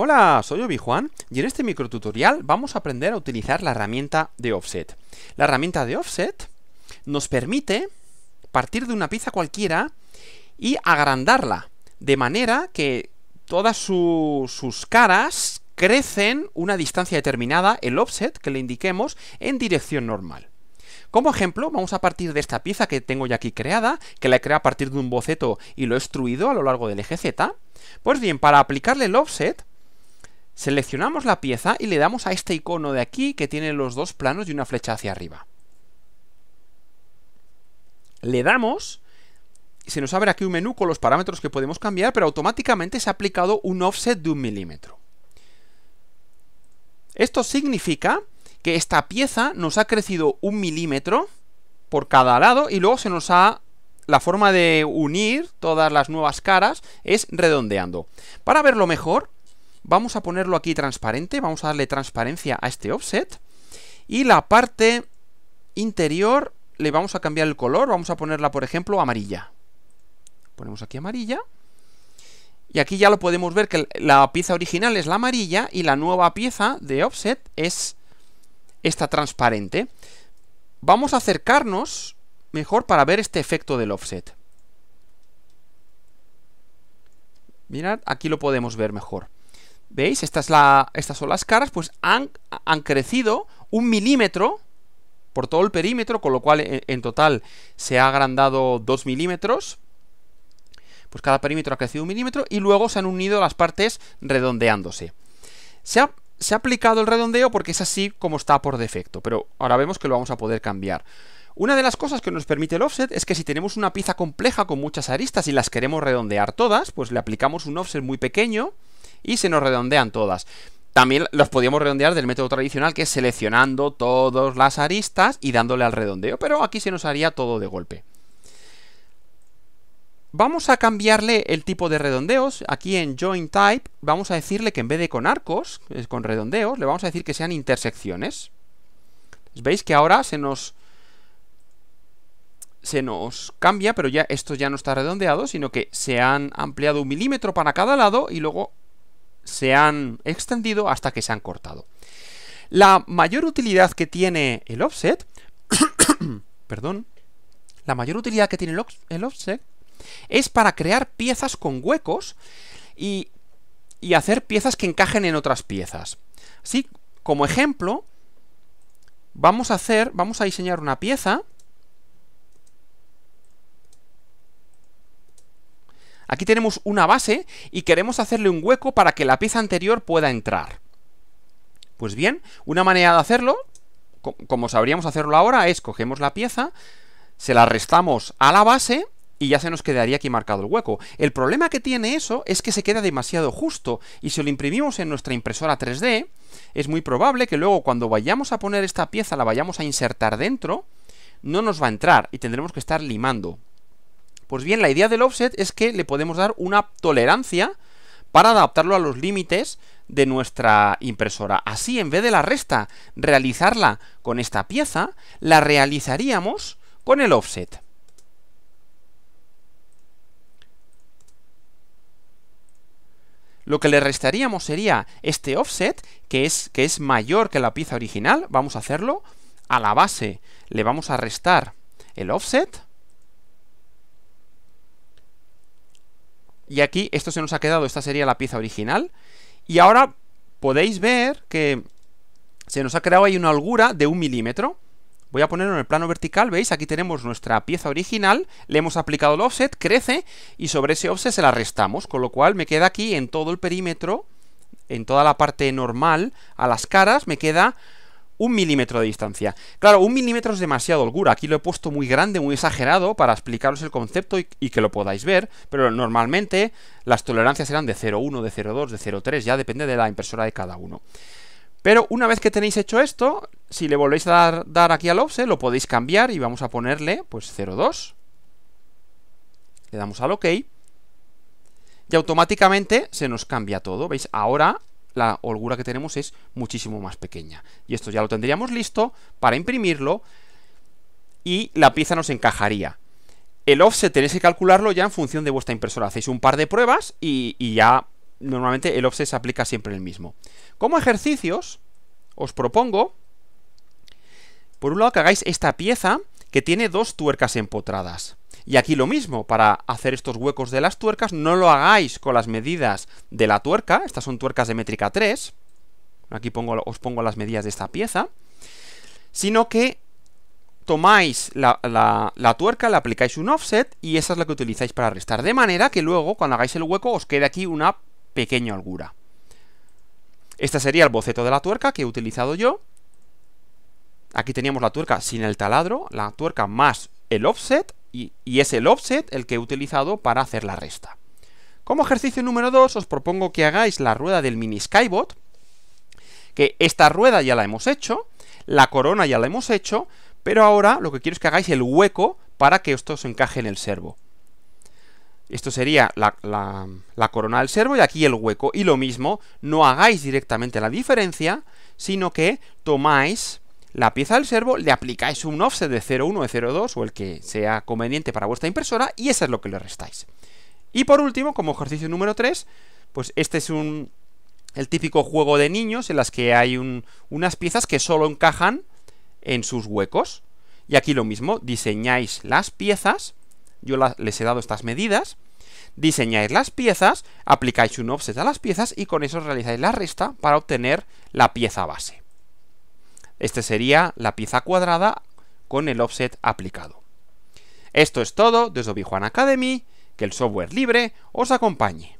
Hola, soy Obi Juan y en este microtutorial vamos a aprender a utilizar la herramienta de offset. La herramienta de offset nos permite partir de una pieza cualquiera y agrandarla, de manera que todas sus caras crecen una distancia determinada, el offset que le indiquemos, en dirección normal. Como ejemplo, vamos a partir de esta pieza que tengo ya aquí creada, que la he creado a partir de un boceto y lo he extruido a lo largo del eje Z. Pues bien, para aplicarle el offset, Seleccionamos la pieza y le damos a este icono de aquí que tiene los dos planos y una flecha hacia arriba. Le damos y se nos abre aquí un menú con los parámetros que podemos cambiar, pero automáticamente se ha aplicado un offset de un milímetro. Esto significa que esta pieza nos ha crecido un milímetro por cada lado y luego se nos ha la forma de unir todas las nuevas caras es redondeando. Para verlo mejor, Vamos a ponerlo aquí transparente, vamos a darle transparencia a este offset. Y la parte interior le vamos a cambiar el color, vamos a ponerla, por ejemplo, amarilla. Ponemos aquí amarilla. Y aquí ya lo podemos ver que la pieza original es la amarilla y la nueva pieza de offset es esta transparente. Vamos a acercarnos mejor para ver este efecto del offset. Mirad, aquí lo podemos ver mejor. ¿Veis? estas son las caras, pues han, crecido un milímetro por todo el perímetro, con lo cual en, total se ha agrandado 2 milímetros. Pues cada perímetro ha crecido un milímetro y luego se han unido las partes redondeándose. Se ha, se ha aplicado el redondeo porque es así como está por defecto, pero ahora vemos que lo vamos a poder cambiar. Una de las cosas que nos permite el offset es que si tenemos una pieza compleja con muchas aristas y las queremos redondear todas, pues le aplicamos un offset muy pequeño y se nos redondean todas. También los podíamos redondear del método tradicional, que es seleccionando todas las aristas y dándole al redondeo, pero aquí se nos haría todo de golpe. Vamos a cambiarle el tipo de redondeos. Aquí en Join Type vamos a decirle que en vez de con arcos, con redondeos, le vamos a decir que sean intersecciones. ¿Veis que ahora se nos... Se nos cambia, pero ya esto ya no está redondeado, sino que se han ampliado un milímetro para cada lado y luego se han extendido hasta que se han cortado. La mayor utilidad que tiene el offset, perdón, la mayor utilidad que tiene el, offset es para crear piezas con huecos y, y hacer piezas que encajen en otras piezas. Así, como ejemplo, vamos a hacer, vamos a diseñar una pieza Aquí tenemos una base y queremos hacerle un hueco para que la pieza anterior pueda entrar. Pues bien, una manera de hacerlo, como sabríamos hacerlo ahora, es cogemos la pieza, se la restamos a la base y ya se nos quedaría aquí marcado el hueco. El problema que tiene eso es que se queda demasiado justo y si lo imprimimos en nuestra impresora 3D, es muy probable que luego cuando vayamos a poner esta pieza, la vayamos a insertar dentro, no nos va a entrar y tendremos que estar limando. Pues bien, la idea del offset es que le podemos dar una tolerancia para adaptarlo a los límites de nuestra impresora. Así, en vez de la resta realizarla con esta pieza, la realizaríamos con el offset. Lo que le restaríamos sería este offset, que es, que es mayor que la pieza original. Vamos a hacerlo. A la base le vamos a restar el offset. Y aquí esto se nos ha quedado, esta sería la pieza original. Y ahora podéis ver que se nos ha creado ahí una holgura de un milímetro. Voy a ponerlo en el plano vertical, ¿veis? Aquí tenemos nuestra pieza original, le hemos aplicado el offset, crece, y sobre ese offset se la restamos, con lo cual me queda aquí en todo el perímetro, en toda la parte normal, a las caras, me queda un milímetro de distancia. Claro, un milímetro es demasiado holgura. Aquí lo he puesto muy grande, muy exagerado, para explicaros el concepto y, que lo podáis ver, pero normalmente las tolerancias eran de 0,1, de 0,2, de 0,3, ya depende de la impresora de cada uno. Pero una vez que tenéis hecho esto, si le volvéis a dar, aquí al offset, lo podéis cambiar y vamos a ponerle pues 0,2. Le damos al OK. Y automáticamente se nos cambia todo. ¿Veis? Ahora la holgura que tenemos es muchísimo más pequeña. Y esto ya lo tendríamos listo para imprimirlo y la pieza nos encajaría. El offset tenéis que calcularlo ya en función de vuestra impresora. Hacéis un par de pruebas y, ya normalmente el offset se aplica siempre el mismo. Como ejercicios, os propongo, por un lado que hagáis esta pieza que tiene dos tuercas empotradas. Y aquí lo mismo, para hacer estos huecos de las tuercas, no lo hagáis con las medidas de la tuerca, estas son tuercas de métrica 3, aquí pongo, os pongo las medidas de esta pieza, sino que tomáis la, la, la, tuerca, le aplicáis un offset y esa es la que utilizáis para restar. De manera que luego, cuando hagáis el hueco, os quede aquí una pequeña holgura. Este sería el boceto de la tuerca que he utilizado yo. Aquí teníamos la tuerca sin el taladro, la tuerca más el offset y, es el offset el que he utilizado para hacer la resta. Como ejercicio número 2 os propongo que hagáis la rueda del mini Skybot, que esta rueda ya la hemos hecho, la corona ya la hemos hecho, pero ahora lo que quiero es que hagáis el hueco para que esto se encaje en el servo. Esto sería la, la, corona del servo y aquí el hueco. Y lo mismo, no hagáis directamente la diferencia, sino que tomáis la pieza del servo, le aplicáis un offset de 0,1, de 0,2 o el que sea conveniente para vuestra impresora y eso es lo que le restáis. Y por último, como ejercicio número 3, pues este es un el típico juego de niños en las que hay unas piezas que solo encajan en sus huecos. Y aquí lo mismo, diseñáis las piezas, yo les he dado estas medidas, diseñáis las piezas, aplicáis un offset a las piezas y con eso realizáis la resta para obtener la pieza base. Este sería la pieza cuadrada con el offset aplicado. Esto es todo desde Obi Academy, que el software libre os acompañe.